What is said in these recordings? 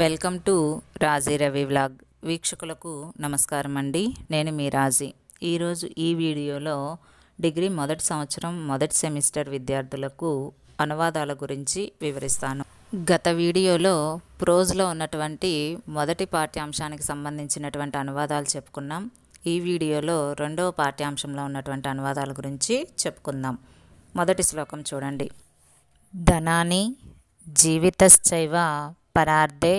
welcome to Raji Ravi vlog వీక్షకులకు నమస్కారం అండి నేను మీ రాజీ ఈరోజు ఈ వీడియోలో డిగ్రీ మొదటి సంవత్సరం మొదటి సెమిస్టర్ విద్యార్థులకు అనువాదాల గురించి వివరిస్తాను గత వీడియోలో ప్రోజ్లో ఉన్నటువంటి మొదటి పాఠ్యాంశానికి సంబంధించినటువంటి అనువాదాలు చెప్పుకున్నాం ఈ వీడియోలో రెండవ పాఠ్యాంశంలో ఉన్నటువంటి అనువాదాల గురించి చెప్పుకుందాం మొదటి శ్లోకం చూడండి ధనాని జీవితశ్చైవ పరార్థే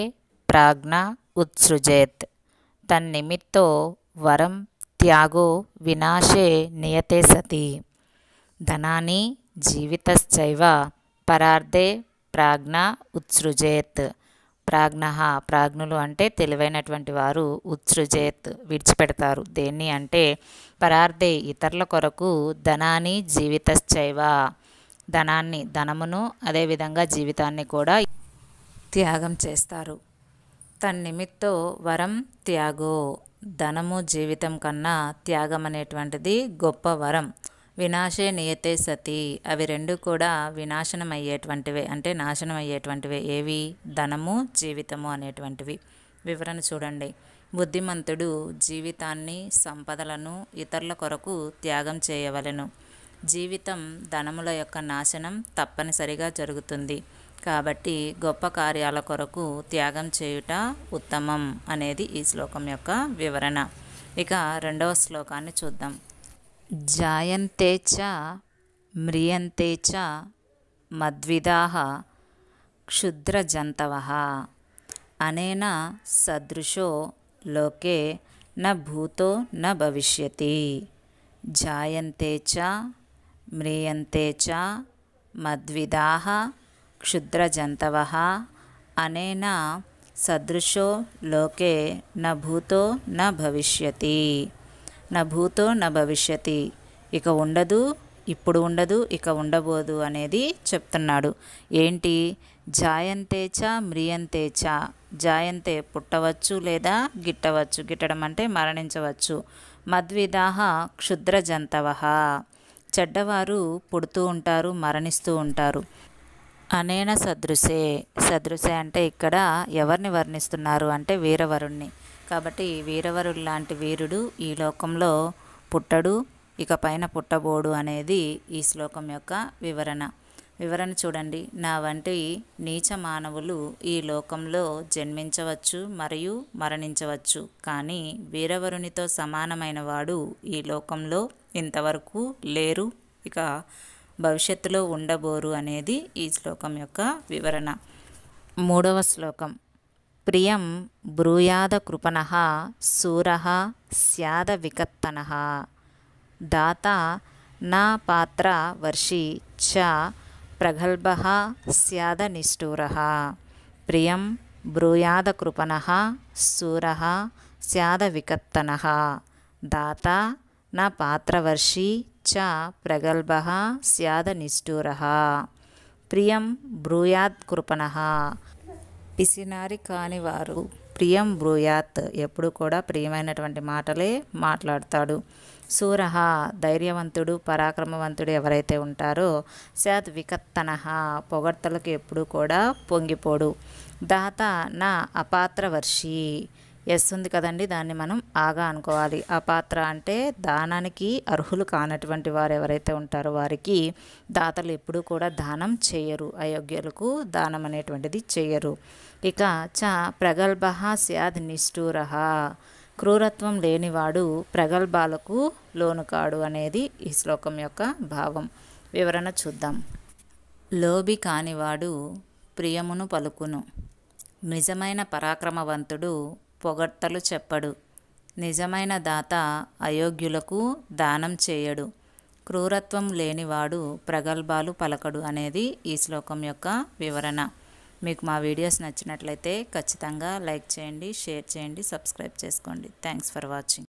ప్రాజ్ఞ ఉత్సృజేత్ తన్నిమిత్తో వరం త్యాగో వినాశే నియతే సతి ధనాన్ని జీవితశ్చైవ పరార్థే ప్రాజ్ఞ ఉత్సృజేత్ ప్రాజ్ఞ ప్రాజ్ఞులు అంటే తెలివైనటువంటి వారు ఉత్సృజేత్ విడిచిపెడతారు దేన్ని అంటే పరార్థే ఇతరుల కొరకు ధనాన్ని జీవితశ్చైవ ధనాన్ని ధనమును అదేవిధంగా జీవితాన్ని కూడా త్యాగం చేస్తారు తన నిమిత్తో వరం త్యాగో ధనము జీవితం కన్నా త్యాగం అనేటువంటిది గొప్ప వరం వినాశే నియతే సతి అవి రెండు కూడా వినాశనం అయ్యేటువంటివే అంటే నాశనం అయ్యేటువంటివే ఏవి ధనము జీవితము అనేటువంటివి వివరణ చూడండి బుద్ధిమంతుడు జీవితాన్ని సంపదలను ఇతరుల కొరకు త్యాగం చేయవలెను జీవితం ధనముల యొక్క నాశనం తప్పనిసరిగా జరుగుతుంది కాబట్టి గొప్ప కార్యాల కొరకు త్యాగం చేయుట ఉత్తమం అనేది ఈ శ్లోకం యొక్క వివరణ ఇక రెండవ శ్లోకాన్ని చూద్దాం జాయంతే చ మ్రియంతే చ క్షుద్ర క్షుద్రజంతవ అనేన సదృశో లోకే న భూతో న భవిష్యతి జాయంతే చ మ్రియంతే చ మద్విధా క్షుద్రజంతవ అనేన సదృశో లోకే నభూతో న భవిష్యతి నభూతో న భవిష్యతి ఇక ఉండదు ఇప్పుడు ఉండదు ఇక ఉండబోదు అనేది చెప్తున్నాడు ఏంటి జాయంతే మ్రియంతే మ్రియంతేచ జాయంతే పుట్టవచ్చు లేదా గిట్టవచ్చు గిట్టడం అంటే మరణించవచ్చు మద్విదాహ క్షుద్ర జంతవ చెడ్డవారు పుడుతూ ఉంటారు మరణిస్తూ ఉంటారు అనేన సదృశే సదృశే అంటే ఇక్కడ ఎవరిని వర్ణిస్తున్నారు అంటే వీరవరుణ్ణి కాబట్టి వీరవరుడు లాంటి వీరుడు ఈ లోకంలో పుట్టడు ఇక పైన పుట్టబోడు అనేది ఈ శ్లోకం యొక్క వివరణ వివరణ చూడండి నా వంటి నీచ మానవులు ఈ లోకంలో జన్మించవచ్చు మరియు మరణించవచ్చు కానీ వీరవరునితో సమానమైన వాడు ఈ లోకంలో ఇంతవరకు లేరు ఇక భవిష్యత్తులో ఉండబోరు అనేది ఈ శ్లోకం యొక్క వివరణ మూడవ శ్లోకం ప్రియం బ్రూయాద కృపణ సూర స్యాద వికత్తన దాత నా పాత్ర వర్షి చ ప్రగల్భ స్యాద నిష్ఠూర ప్రియం బ్రూయాద కృపణ సూర స్యాద వికత్తన దాత నా పాత్రవర్షి చ ప్రగల్భ నిష్ఠూర ప్రియం బ్రూయాత్ కృపణ పిసినారి కానివారు ప్రియం బ్రూయాత్ ఎప్పుడు కూడా ప్రియమైనటువంటి మాటలే మాట్లాడతాడు సూర ధైర్యవంతుడు పరాక్రమవంతుడు ఎవరైతే ఉంటారో సత్ వికత్తన పొగడ్తలకు ఎప్పుడు కూడా పొంగిపోడు దాత నా అపాత్రవర్షి ఎస్ ఉంది కదండి దాన్ని మనం ఆగా అనుకోవాలి ఆ పాత్ర అంటే దానానికి అర్హులు కానటువంటి వారు ఎవరైతే ఉంటారో వారికి దాతలు ఎప్పుడూ కూడా దానం చేయరు అయోగ్యులకు దానం అనేటువంటిది చేయరు ఇక చ ప్రగల్భ సద్ నిష్ఠూర క్రూరత్వం లేనివాడు ప్రగల్భాలకు లోను కాడు అనేది ఈ శ్లోకం యొక్క భావం వివరణ చూద్దాం లోబి కానివాడు ప్రియమును పలుకును నిజమైన పరాక్రమవంతుడు పొగడ్తలు చెప్పడు నిజమైన దాత అయోగ్యులకు దానం చేయడు క్రూరత్వం లేనివాడు ప్రగల్భాలు పలకడు అనేది ఈ శ్లోకం యొక్క వివరణ మీకు మా వీడియోస్ నచ్చినట్లయితే ఖచ్చితంగా లైక్ చేయండి షేర్ చేయండి సబ్స్క్రైబ్ చేసుకోండి థ్యాంక్స్ ఫర్ వాచింగ్